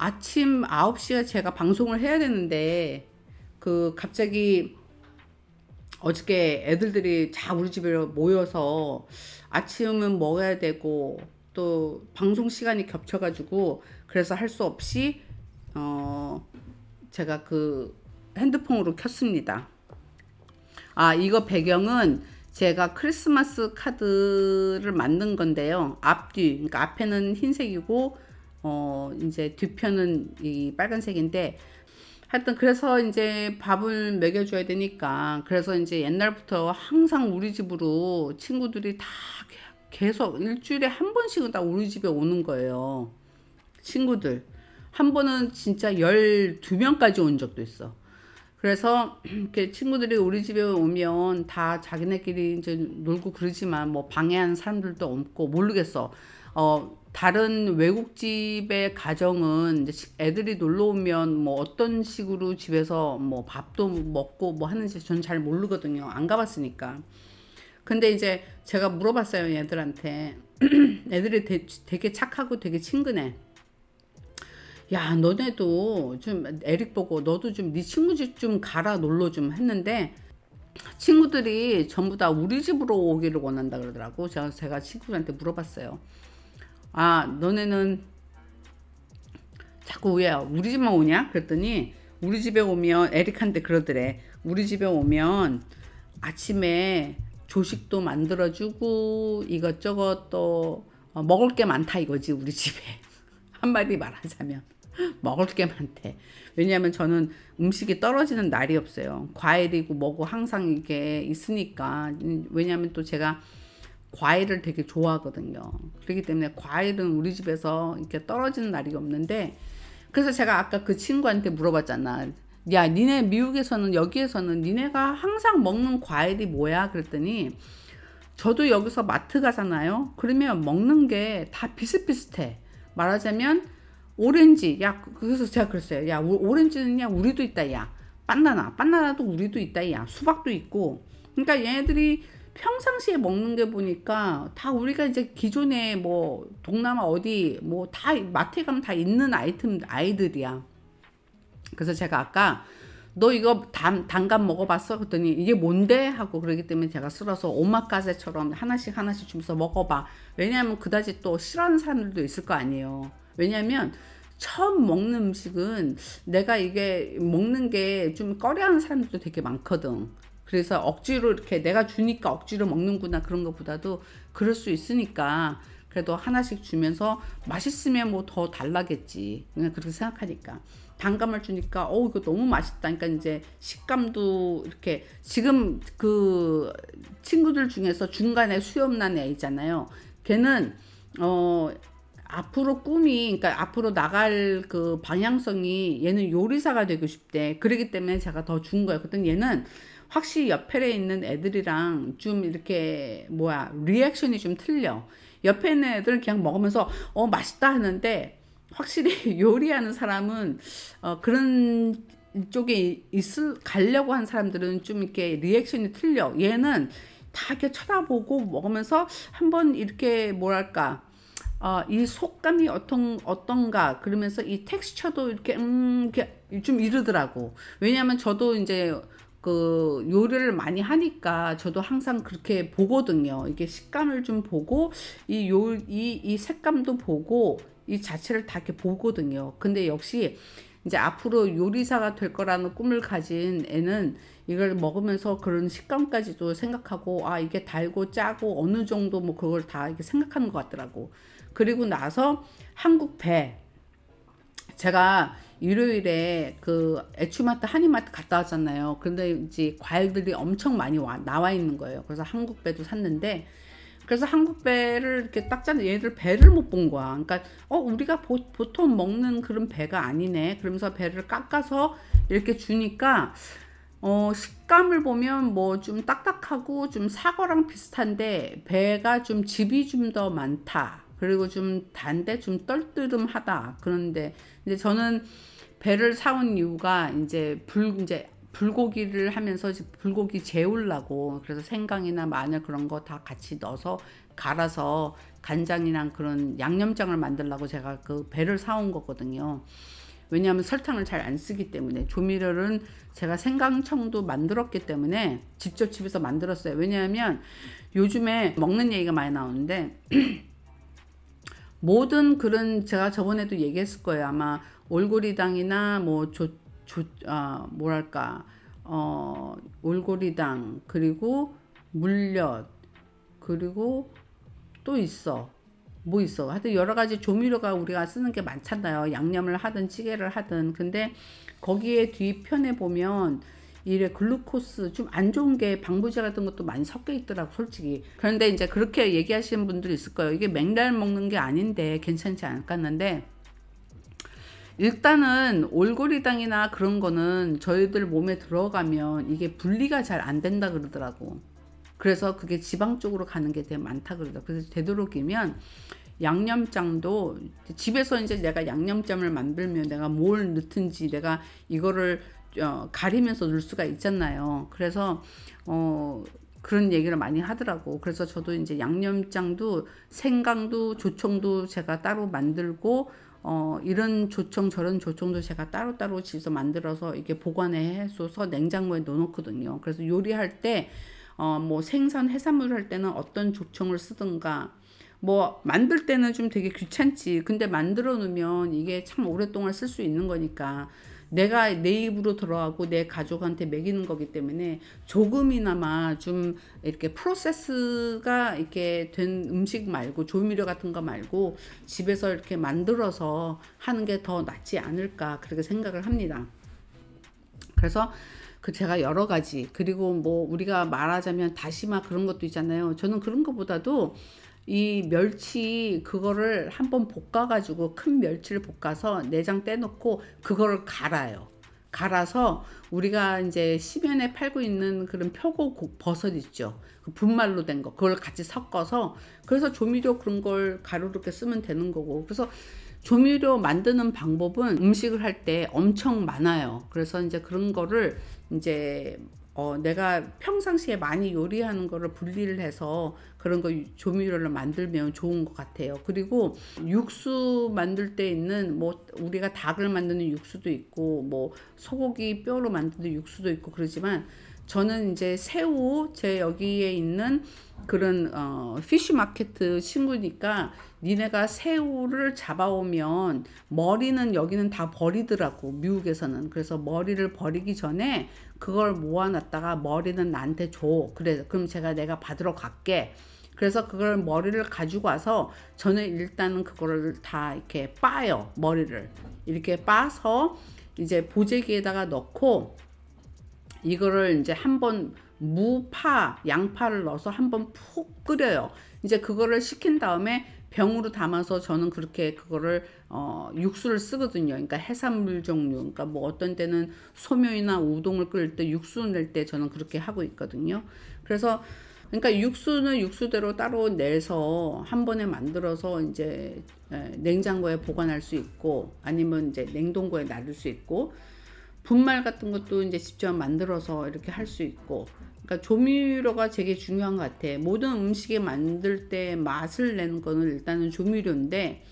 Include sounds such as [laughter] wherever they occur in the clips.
아침 9시에 제가 방송을 해야 되는데 그 갑자기 어저께 애들들이 다 우리 집에 모여서 아침은 먹어야 되고 또 방송 시간이 겹쳐가지고 그래서 할 수 없이 어 제가 그 핸드폰으로 켰습니다. 아 이거 배경은 제가 크리스마스 카드를 만든 건데요. 앞뒤 그러니까 앞에는 흰색이고 어 이제 뒤편은 이 빨간색인데 하여튼 그래서 이제 밥을 먹여줘야 되니까 그래서 이제 옛날부터 항상 우리 집으로 친구들이 다 계속 일주일에 한 번씩은 다 우리 집에 오는 거예요 친구들 한 번은 진짜 12명까지 온 적도 있어 그래서 이 친구들이 우리 집에 오면 다 자기네끼리 이제 놀고 그러지만 뭐 방해하는 사람들도 없고 모르겠어 어, 다른 외국집의 가정은 이제 애들이 놀러 오면 뭐 어떤 식으로 집에서 뭐 밥도 먹고 뭐 하는지 저는 잘 모르거든요. 안 가봤으니까. 근데 이제 제가 물어봤어요. 애들한테 [clears throat] 애들이 되, 되게 착하고 되게 친근해. 야 너네도 좀 에릭 보고 너도 좀 네 친구 집 좀 가라 놀러 좀 했는데 친구들이 전부 다 우리 집으로 오기를 원한다 그러더라고 제가, 제가 친구들한테 물어봤어요 아 너네는 자꾸 왜 우리 집만 오냐 그랬더니 우리 집에 오면 에릭한테 그러더래 우리 집에 오면 아침에 조식도 만들어주고 이것저것 또 어, 먹을 게 많다 이거지 우리 집에 [laughs] 한마디 말하자면 [laughs] 먹을 게 많대 왜냐하면 저는 음식이 떨어지는 날이 없어요 과일이고 뭐고 항상 이게 있으니까 음, 왜냐하면 또 제가 과일을 되게 좋아하거든요. 그렇기 때문에 과일은 우리 집에서 이렇게 떨어지는 날이 없는데 그래서 제가 아까 그 친구한테 물어봤잖아. 야, 니네 미국에서는 여기에서는 니네가 항상 먹는 과일이 뭐야? 그랬더니 저도 여기서 마트 가잖아요. 그러면 먹는 게 다 비슷비슷해. 말하자면 오렌지. 야, 그래서 제가 그랬어요. 야, 오렌지는 야 우리도 있다. 야, 바나나. 바나나도 우리도 있다. 야, 수박도 있고. 그러니까 얘네들이 평상시에 먹는 게 보니까 다 우리가 이제 기존에 뭐 동남아 어디 뭐 다 마트에 가면 다 있는 아이템 아이들이야. 그래서 제가 아까 너 이거 단, 단감 먹어봤어? 그랬더니 이게 뭔데? 하고 그러기 때문에 제가 쓸어서 오마카세처럼 하나씩 하나씩 주면서 먹어봐. 왜냐하면 그다지 또 싫어하는 사람들도 있을 거 아니에요. 왜냐하면 처음 먹는 음식은 내가 이게 먹는 게 좀 꺼려하는 사람들도 되게 많거든. 그래서 억지로 이렇게 내가 주니까 억지로 먹는구나 그런 것보다도 그럴 수 있으니까 그래도 하나씩 주면서 맛있으면 뭐 더 달라겠지 그냥 그렇게 생각하니까 단감을 주니까 어 이거 너무 맛있다 그러니까 이제 식감도 이렇게 지금 그 친구들 중에서 중간에 수염난 애 있잖아요 걔는 어 앞으로 꿈이 그러니까 앞으로 나갈 그 방향성이 얘는 요리사가 되고 싶대 그러기 때문에 제가 더 준 거예요 그랬더니 얘는 확실히 옆에 있는 애들이랑 좀 이렇게 뭐야 리액션이 좀 틀려. 옆에 있는 애들은 그냥 먹으면서 어 맛있다 하는데 확실히 [laughs] 요리하는 사람은 어 그런 쪽에 있을 가려고 한 사람들은 좀 이렇게 리액션이 틀려. 얘는 다 이렇게 쳐다보고 먹으면서 한번 이렇게 뭐랄까 어, 이 속감이 어떤 어떤가 그러면서 이 텍스처도 이렇게 음 이렇게 좀 이르더라고. 왜냐하면 저도 이제 그 요리를 많이 하니까 저도 항상 그렇게 보거든요. 이게 식감을 좀 보고 이 요 이 이 색감도 보고 이 자체를 다 이렇게 보거든요. 근데 역시 이제 앞으로 요리사가 될 거라는 꿈을 가진 애는 이걸 먹으면서 그런 식감까지도 생각하고 아 이게 달고 짜고 어느 정도 뭐 그걸 다 이렇게 생각하는 것 같더라고. 그리고 나서 한국 배 제가 일요일에 그 애추마트 한인마트 갔다 왔잖아요. 근데 이제 과일들이 엄청 많이 와, 나와 있는 거예요. 그래서 한국 배도 샀는데 그래서 한국 배를 이렇게 딱 짜는 얘들 배를 못 본 거야. 그러니까 어 우리가 보, 보통 먹는 그런 배가 아니네. 그러면서 배를 깎아서 이렇게 주니까 어, 식감을 보면 뭐 좀 딱딱하고 좀 사과랑 비슷한데 배가 좀 즙이 좀 더 많다. 그리고 좀 단데 좀 떨뜨름하다. 그런데 이제 저는 배를 사온 이유가 이제 불 이제 불고기를 하면서 불고기 재울라고 그래서 생강이나 마늘 그런 거 다 같이 넣어서 갈아서 간장이랑 그런 양념장을 만들라고 제가 그 배를 사온 거거든요. 왜냐하면 설탕을 잘 안 쓰기 때문에 조미료는 제가 생강청도 만들었기 때문에 직접 집에서 만들었어요. 왜냐하면 요즘에 먹는 얘기가 많이 나오는데 [clears throat] 모든 글은 제가 저번에도 얘기했을 거예요. 아마 올고리당이나 뭐 조, 조, 아, 뭐랄까, 어, 올고리당, 그리고 물엿, 그리고 또 있어. 뭐 있어. 하여튼 여러 가지 조미료가 우리가 쓰는 게 많잖아요. 양념을 하든 찌개를 하든. 근데 거기에 뒤편에 보면 이래 글루코스 좀 안 좋은 게 방부제 같은 것도 많이 섞여 있더라고 솔직히 그런데 이제 그렇게 얘기하시는 분들 있을 거예요 이게 맥랄 먹는 게 아닌데 괜찮지 않겠는데 일단은 올고리당이나 그런 거는 저희들 몸에 들어가면 이게 분리가 잘 안 된다 그러더라고 그래서 그게 지방 쪽으로 가는 게 되게 많다 그러더라고 그래서 되도록이면 양념장도 집에서 이제 내가 양념장을 만들면 내가 뭘 넣든지 내가 이거를 어, 가리면서 놀 수가 있잖아요. 그래서 어, 그런 얘기를 많이 하더라고. 그래서 저도 이제 양념장도 생강도 조청도 제가 따로 만들고 어, 이런 조청 저런 조청도 제가 따로따로 지에서 만들어서 이게 보관해 해서 냉장고에 넣어놓거든요. 그래서 요리할 때 어, 뭐 생선 해산물 할 때는 어떤 조청을 쓰든가 뭐 만들 때는 좀 되게 귀찮지. 근데 만들어 놓으면 이게 참 오랫동안 쓸 수 있는 거니까 내가 내 입으로 들어가고 내 가족한테 먹이는 거기 때문에 조금이나마 좀 이렇게 프로세스가 이렇게 된 음식 말고 조미료 같은 거 말고 집에서 이렇게 만들어서 하는 게 더 낫지 않을까 그렇게 생각을 합니다. 그래서 그 제가 여러 가지 그리고 뭐 우리가 말하자면 다시마 그런 것도 있잖아요. 저는 그런 것보다도 이 멸치 그거를 한 번 볶아가지고 큰 멸치를 볶아서 내장 떼놓고 그거를 갈아요. 갈아서 우리가 이제 시면에 팔고 있는 그런 표고 버섯 있죠. 그 분말로 된 거. 그걸 같이 섞어서 그래서 조미료 그런 걸 가루로 이렇게 쓰면 되는 거고. 그래서 조미료 만드는 방법은 음식을 할 때 엄청 많아요. 그래서 이제 그런 거를 이제 어, 내가 평상시에 많이 요리하는 거를 분리를 해서 그런 거 조미료를 만들면 좋은 것 같아요. 그리고 육수 만들 때 있는 뭐 우리가 닭을 만드는 육수도 있고 뭐 소고기 뼈로 만드는 육수도 있고 그러지만 저는 이제 새우 제 여기에 있는 그런 어 피쉬 마켓 친구니까 니네가 새우를 잡아오면 머리는 여기는 다 버리더라고 미국에서는 그래서 머리를 버리기 전에 그걸 모아놨다가 머리는 나한테 줘 그래 그럼 제가 내가 받으러 갈게 그래서 그걸 머리를 가지고 와서 저는 일단은 그거를 다 이렇게 빠요 머리를 이렇게 빠서 이제 보재기에다가 넣고 이거를 이제 한번 무파, 양파를 넣어서 한번 푹 끓여요. 이제 그거를 식힌 다음에 병으로 담아서 저는 그렇게 그거를 어, 육수를 쓰거든요. 그러니까 해산물 종류, 그러니까 뭐 어떤 때는 소묘이나 우동을 끓일 때 육수 낼 때 저는 그렇게 하고 있거든요. 그래서 그러니까 육수는 육수대로 따로 내서 한 번에 만들어서 이제 예, 냉장고에 보관할 수 있고 아니면 이제 냉동고에 놔둘 수 있고 분말 같은 것도 이제 직접 만들어서 이렇게 할 수 있고 그러니까 조미료가 되게 중요한 것 같아 모든 음식에 만들 때 맛을 내는 거는 일단은 조미료인데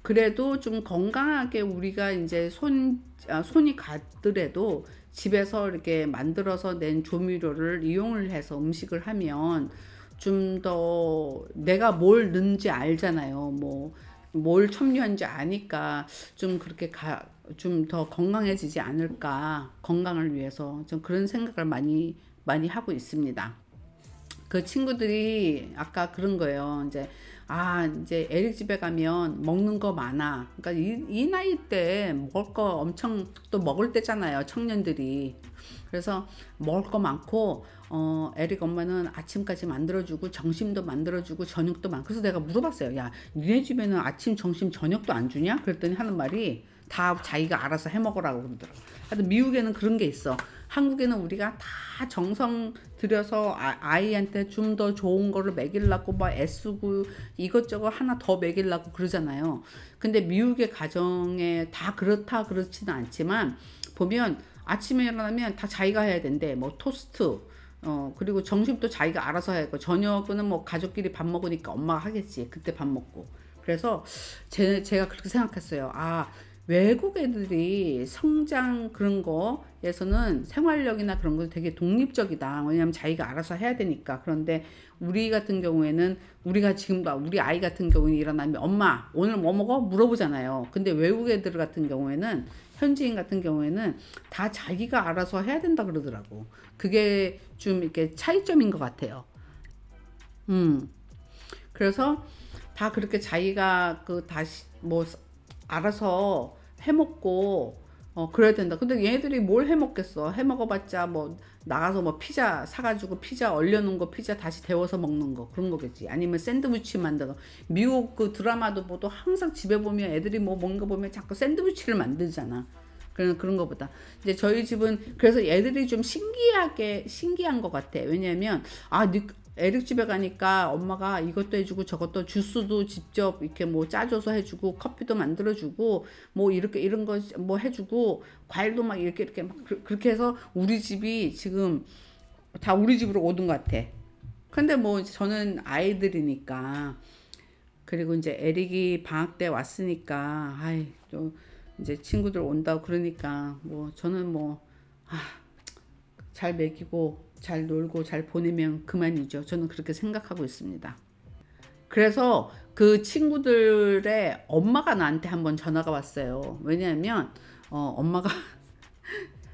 그래도 좀 건강하게 우리가 이제 손 아, 손이 갔더라도 집에서 이렇게 만들어서 낸 조미료를 이용을 해서 음식을 하면 좀 더 내가 뭘 넣는지 알잖아요. 뭐뭘 첨류한지 아니까 좀 그렇게 좀더 건강해지지 않을까. 건강을 위해서 좀 그런 생각을 많이, 많이 하고 있습니다. 그 친구들이 아까 그런 거예요. 이제 아 이제 에릭 집에 가면 먹는 거 많아. 그러니까 이, 이 나이 때 먹을 거 엄청 또 먹을 때잖아요. 청년들이. 그래서 먹을 거 많고 어, 에릭 엄마는 아침까지 만들어주고 점심도 만들어주고 저녁도 만. 그래서 내가 물어봤어요. 야, 니네 집에는 아침, 점심, 저녁도 안 주냐? 그랬더니 하는 말이 다 자기가 알아서 해 먹으라고 그러더라고. 하여튼 미국에는 그런 게 있어. 한국에는 우리가 다 정성 들여서 아, 이한테 좀 더 좋은 거를 먹이려고 막 애쓰고 이것저것 하나 더 먹이려고 그러잖아요. 근데 미국의 가정에 다 그렇다 그렇지는 않지만 보면 아침에 일어나면 다 자기가 해야 된대. 뭐 토스트, 어 그리고 점심도 자기가 알아서 하고 저녁은 뭐 가족끼리 밥 먹으니까 엄마가 하겠지 그때 밥 먹고 그래서 제, 제가 그렇게 생각했어요 아 외국 애들이 성장 그런 거에서는 생활력이나 그런 거 되게 독립적이다. 왜냐면 자기가 알아서 해야 되니까. 그런데 우리 같은 경우에는 우리가 지금도 우리 아이 같은 경우는 일어나면 엄마 오늘 뭐 먹어 물어보잖아요. 근데 외국 애들 같은 경우에는 현지인 같은 경우에는 다 자기가 알아서 해야 된다 그러더라고. 그게 좀 이렇게 차이점인 것 같아요. 음. 그래서 다 그렇게 자기가 그 다시 뭐 알아서 해먹고 어, 그래야 된다. 근데 얘들이 뭘 해 먹겠어? 해 먹어봤자 뭐 나가서 뭐 피자 사가지고 피자 얼려놓은 거 피자 다시 데워서 먹는 거 그런 거겠지. 아니면 샌드위치 만들어. 미국 그 드라마도 보도 항상 집에 보면 애들이 뭐 뭔가 보면 자꾸 샌드위치를 만들잖아. 그런 그런 거보다 이제 저희 집은 그래서 애들이 좀 신기하게 신기한 것 같아. 왜냐면 아아 에릭 집에 가니까 엄마가 이것도 해주고 저것도 주스도 직접 이렇게 뭐 짜줘서 해주고 커피도 만들어주고 뭐 이렇게 이런 거 뭐 해주고 과일도 막 이렇게 이렇게 막 그, 렇게 해서 우리 집이 지금 다 우리 집으로 오던 것 같아. 근데 뭐 저는 아이들이니까 그리고 이제 에릭이 방학 때 왔으니까 아이 또 이제 친구들 온다고 그러니까 뭐 저는 뭐 아. 잘 먹이고 잘 놀고 잘 보내면 그만이죠. 저는 그렇게 생각하고 있습니다. 그래서 그 친구들의 엄마가 나한테 한번 전화가 왔어요. 왜냐하면 어, 엄마가 [laughs]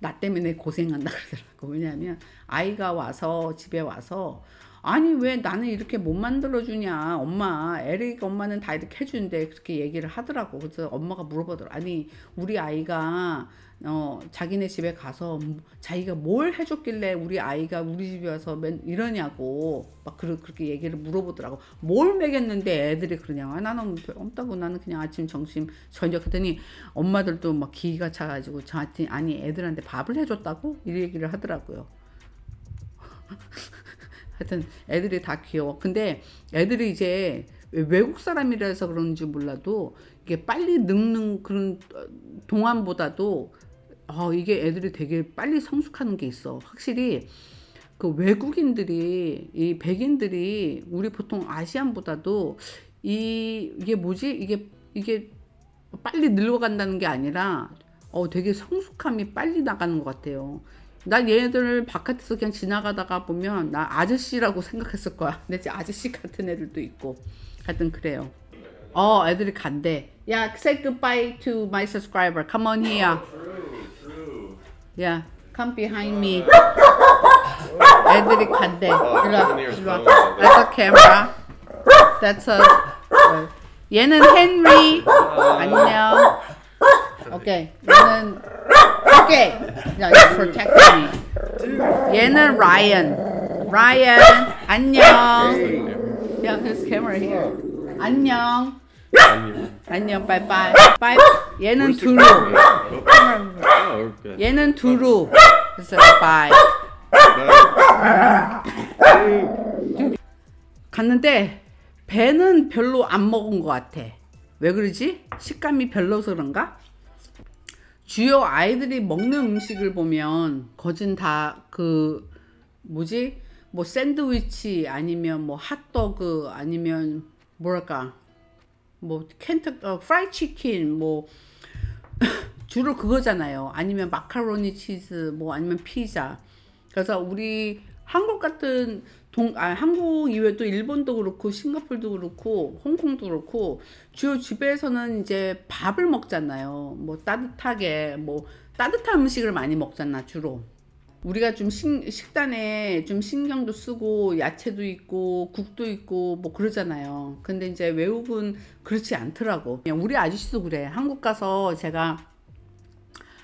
나 때문에 고생한다 그러더라고. 왜냐하면 아이가 와서 집에 와서 아니 왜 나는 이렇게 못 만들어 주냐 엄마 에릭 엄마는 다 이렇게 해주는데 그렇게 얘기를 하더라고 그래서 엄마가 물어보더라 아니 우리 아이가 어, 자기네 집에 가서 뭐 자기가 뭘 해줬길래 우리 아이가 우리 집에 와서 맨 이러냐고 막 그러, 그렇게 얘기를 물어보더라고. 뭘 먹였는데 애들이 그러냐 아, 나는 별 없다고 나는 그냥 아침 점심 저녁 했더니 엄마들도 막 기가 차가지고 저한테 아니 애들한테 밥을 해줬다고 이 얘기를 하더라고요. [laughs] 하여튼 애들이 다 귀여워. 근데 애들이 이제 외국 사람이라서 그런지 몰라도 이게 빨리 늙는 그런 동안보다도 어, 이게 애들이 되게 빨리 성숙하는 게 있어. 확실히 그 외국인들이 이 백인들이 우리 보통 아시안보다도 이 이게 뭐지? 이게 이게 빨리 늙어간다는 게 아니라 어 되게 성숙함이 빨리 나가는 것 같아요. 난 얘네들을 바깥에서 그냥 지나가다가 보면 나 아저씨라고 생각했을 거야. [laughs] 내데 아저씨 같은 애들도 있고 하여튼 그래요. 어 애들이 간대. 야, yeah, say goodbye to my subscriber. Come on here. Yeah, come behind me. Uh, 애들이 간대. 일로 와, That's a camera. That's a. 얘는 Henry. 안녕. Okay. 얘는 okay. Yeah, you're protecting me. 얘는 Ryan. Ryan. 안녕. Yeah, his camera here. 안녕. 안녕. Bye bye. Bye. 얘는 두루. 얘는 두루. 어. 그래서 f i 갔는데 배는 별로 안 먹은 것 같아. 왜 그러지? 식감이 별로서 그런가? 주요 아이들이 먹는 음식을 보면 거진 다 그 뭐지? 뭐 샌드위치 아니면 뭐 핫도그 아니면 뭐랄까 뭐 켄터 어, 프라이 치킨 뭐 주로 그거잖아요. 아니면 마카로니 치즈, 뭐 아니면 피자. 그래서 우리 한국 같은 동, 아, 한국 이외에도 일본도 그렇고 싱가폴도 그렇고 홍콩도 그렇고 주요 집에서는 이제 밥을 먹잖아요. 뭐 따뜻하게 뭐 따뜻한 음식을 많이 먹잖아 주로. 우리가 좀 식, 식단에 좀 신경도 쓰고 야채도 있고 국도 있고 뭐 그러잖아요. 근데 이제 외국은 그렇지 않더라고. 그냥 우리 아저씨도 그래. 한국 가서 제가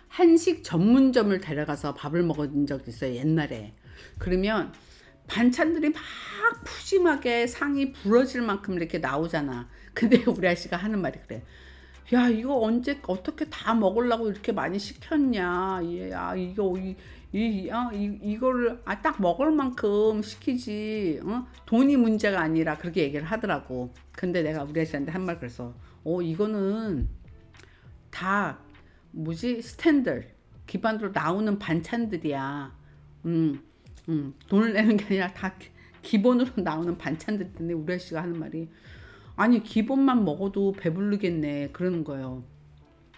한식 전문점을 데려가서 밥을 먹은 적이 있어요 옛날에 그러면 반찬들이 막 푸짐하게 상이 부러질 만큼 이렇게 나오잖아 근데 [laughs] 우리 아씨가 하는 말이 그래 야 이거 언제 어떻게 다 먹으려고 이렇게 많이 시켰냐 야 이거 이, 이, 어, 이, 이거를 아, 딱 먹을 만큼 시키지 어? 돈이 문제가 아니라 그렇게 얘기를 하더라고 근데 내가 우리 아씨한테 한 말 그래서 어 이거는 다 뭐지 스탠들 기반으로 나오는 반찬들이야. 음, 음, 돈을 내는 게 아니라 다 기본으로 [laughs] 나오는 반찬들 때문에 우리 아씨가 하는 말이 아니 기본만 먹어도 배부르겠네 그러는 거예요.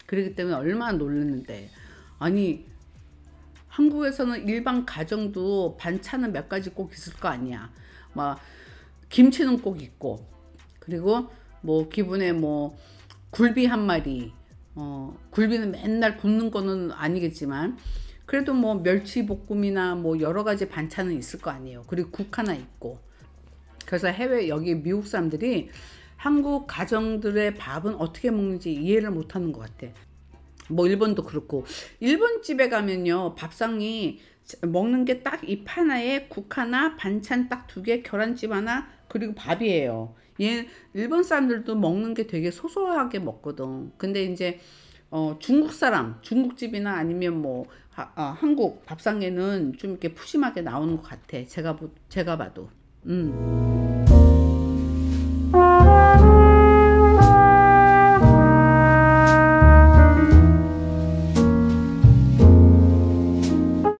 그러기 때문에 얼마나 놀랐는데 아니 한국에서는 일반 가정도 반찬은 몇 가지 꼭 있을 거 아니야. 막 뭐, 김치는 꼭 있고 그리고 뭐 기본에 뭐 굴비 한 마리 어, 굴비는 맨날 굽는 거는 아니겠지만 그래도 뭐 멸치 볶음이나 뭐 여러 가지 반찬은 있을 거 아니에요. 그리고 국 하나 있고. 그래서 해외 여기 미국 사람들이 한국 가정들의 밥은 어떻게 먹는지 이해를 못 하는 것 같아. 뭐 일본도 그렇고 일본 집에 가면요 밥상이 먹는 게 딱이 하나에 국 하나 반찬 딱 두개 계란찜 하나 그리고 밥이에요. 얘 일본 사람들도 먹는 게 되게 소소하게 먹거든. 근데 이제 어, 중국 사람, 중국집이나 아니면 뭐 하, 아, 한국 밥상에는 좀 이렇게 푸짐하게 나오는 것 같아. 제가 제가 봐도. 음.